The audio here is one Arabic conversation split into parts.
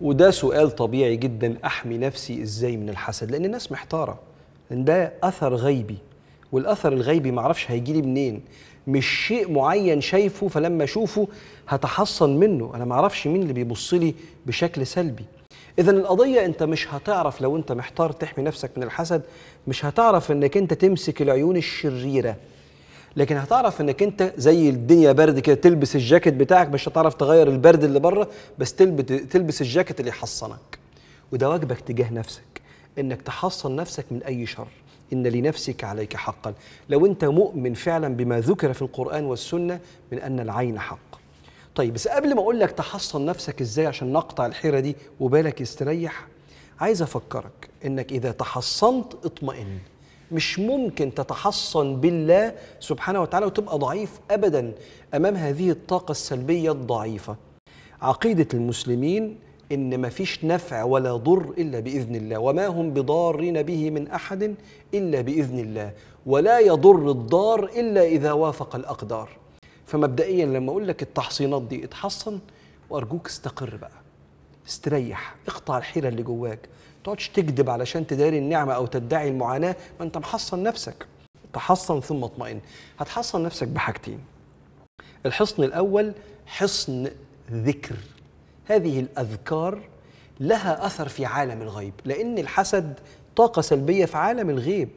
وده سؤال طبيعي جدا احمي نفسي ازاي من الحسد لان الناس محتاره لان ده اثر غيبي والاثر الغيبي معرفش هيجي لي منين مش شيء معين شايفه فلما اشوفه هتحصن منه انا معرفش مين اللي بيبص لي بشكل سلبي اذا القضيه انت مش هتعرف لو انت محتار تحمي نفسك من الحسد مش هتعرف انك انت تمسك العيون الشريره لكن هتعرف انك انت زي الدنيا برد كده تلبس الجاكيت بتاعك مش هتعرف تغير البرد اللي بره بس تلبس الجاكيت اللي يحصنك وده واجبك تجاه نفسك انك تحصن نفسك من اي شر ان لنفسك عليك حقا لو انت مؤمن فعلا بما ذكر في القران والسنه من ان العين حق طيب بس قبل ما اقول لك تحصن نفسك ازاي عشان نقطع الحيره دي وبالك يستريح عايز افكرك انك اذا تحصنت اطمئن مش ممكن تتحصن بالله سبحانه وتعالى وتبقى ضعيف ابدا امام هذه الطاقه السلبيه الضعيفه عقيده المسلمين ان مفيش نفع ولا ضر الا باذن الله وما هم بضارين به من احد الا باذن الله ولا يضر الضار الا اذا وافق الاقدار فمبدئيا لما اقول لك التحصينات دي اتحصن وارجوك استقر بقى استريح اقطع الحيرة اللي جواك تقعدش تكذب علشان تداري النعمة أو تدعي المعاناة ما أنت محصن نفسك تحصن ثم اطمئن هتحصن نفسك بحاجتين الحصن الأول حصن ذكر هذه الأذكار لها أثر في عالم الغيب لأن الحسد طاقة سلبية في عالم الغيب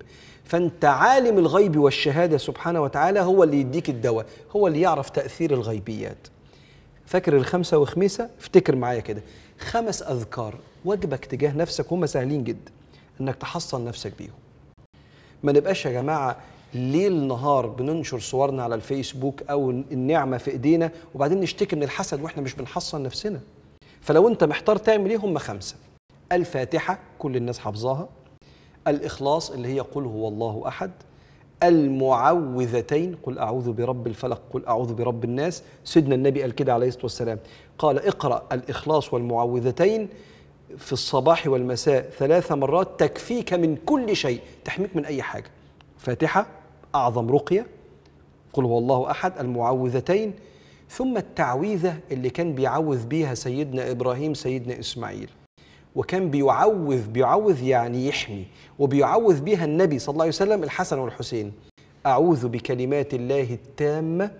فأنت عالم الغيب والشهادة سبحانه وتعالى هو اللي يديك الدواء هو اللي يعرف تأثير الغيبيات فاكر الخمسه وخميسه افتكر معايا كده خمس اذكار واجبك تجاه نفسك هم سهلين جدا انك تحصن نفسك بيهم ما نبقاش يا جماعه ليل نهار بننشر صورنا على الفيسبوك او النعمه في ايدينا وبعدين نشتكي من الحسد واحنا مش بنحصن نفسنا فلو انت محتار تعمل ايه هم خمسه الفاتحه كل الناس حافظاها الاخلاص اللي هي قل هو الله احد المعوذتين قل أعوذ برب الفلق قل أعوذ برب الناس سيدنا النبي قال كده عليه الصلاة والسلام قال اقرأ الإخلاص والمعوذتين في الصباح والمساء ثلاث مرات تكفيك من كل شيء تحميك من أي حاجة فاتحة أعظم رقية قل هو الله أحد المعوذتين ثم التعويذة اللي كان بيعوذ بيها سيدنا إبراهيم سيدنا إسماعيل وكان بيعوذ بيعوذ يعني يحمي وبيعوذ بها النبي صلى الله عليه وسلم الحسن والحسين أعوذ بكلمات الله التامة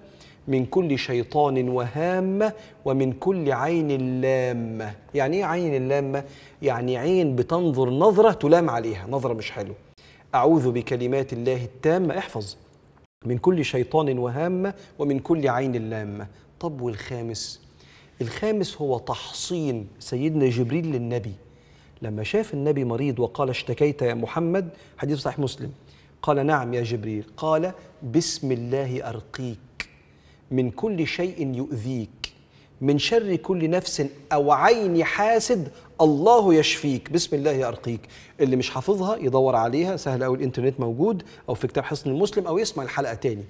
من كل شيطان وهامة ومن كل عين لامة يعني إيه عين لامة؟ يعني عين بتنظر نظرة تلام عليها نظرة مش حلوة أعوذ بكلمات الله التامة احفظ من كل شيطان وهامة ومن كل عين لامة طب والخامس الخامس هو تحصين سيدنا جبريل للنبي لما شاف النبي مريض وقال اشتكيت يا محمد حديث صحيح مسلم قال نعم يا جبريل قال بسم الله أرقيك من كل شيء يؤذيك من شر كل نفس أو عين حاسد الله يشفيك بسم الله أرقيك اللي مش حافظها يدور عليها سهل أو الإنترنت موجود أو في كتاب حصن المسلم أو يسمع الحلقة تاني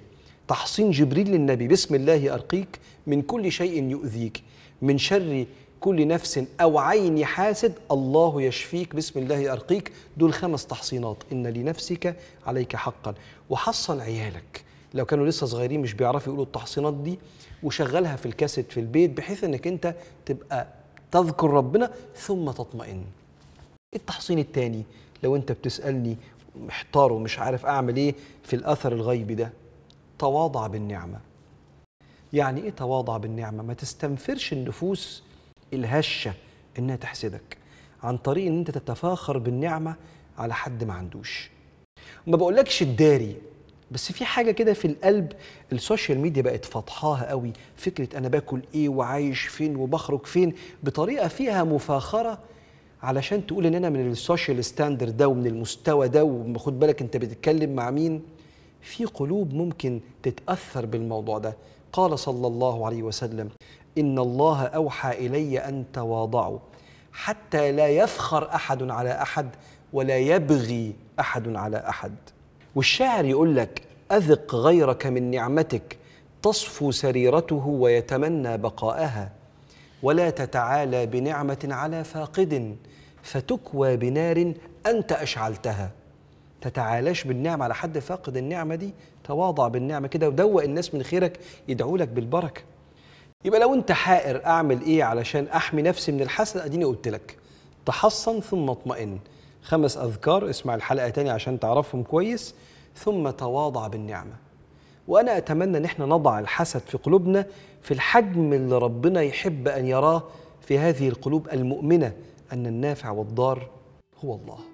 تحصين جبريل للنبي بسم الله أرقيك من كل شيء يؤذيك من شر كل نفس أو عين حاسد الله يشفيك بسم الله أرقيك دول خمس تحصينات إن لنفسك عليك حقا وحصن عيالك لو كانوا لسه صغيرين مش بيعرفوا يقولوا التحصينات دي وشغلها في الكاسيت في البيت بحيث انك انت تبقى تذكر ربنا ثم تطمئن التحصين الثاني لو انت بتسالني محتار ومش عارف اعمل ايه في الاثر الغيبي ده تواضع بالنعمة يعني إيه تواضع بالنعمة؟ ما تستنفرش النفوس الهشة إنها تحسدك عن طريق إن أنت تتفاخر بالنعمة على حد ما عندوش ما بقولكش الداري بس في حاجه كده في القلب السوشيال ميديا بقت فاضحاها قوي فكره انا باكل ايه وعايش فين وبخرج فين بطريقه فيها مفاخره علشان تقول ان انا من السوشيال ستاندر ده ومن المستوى ده وخد بالك انت بتتكلم مع مين في قلوب ممكن تتاثر بالموضوع ده قال صلى الله عليه وسلم ان الله اوحى الي ان تواضعوا حتى لا يفخر احد على احد ولا يبغي احد على احد والشاعر يقول لك اذق غيرك من نعمتك تصفو سريرته ويتمنى بقاءها ولا تتعالى بنعمه على فاقد فتكوى بنار انت اشعلتها تتعالاش بالنعمة على حد فاقد النعمة دي تواضع بالنعمة كده ودوق الناس من خيرك يدعوا لك بالبركة يبقى لو أنت حائر أعمل إيه علشان أحمي نفسي من الحسد أديني قلت لك تحصن ثم اطمئن خمس أذكار اسمع الحلقة تاني عشان تعرفهم كويس ثم تواضع بالنعمة وأنا أتمنى إن احنا نضع الحسد في قلوبنا في الحجم اللي ربنا يحب أن يراه في هذه القلوب المؤمنة أن النافع والضار هو الله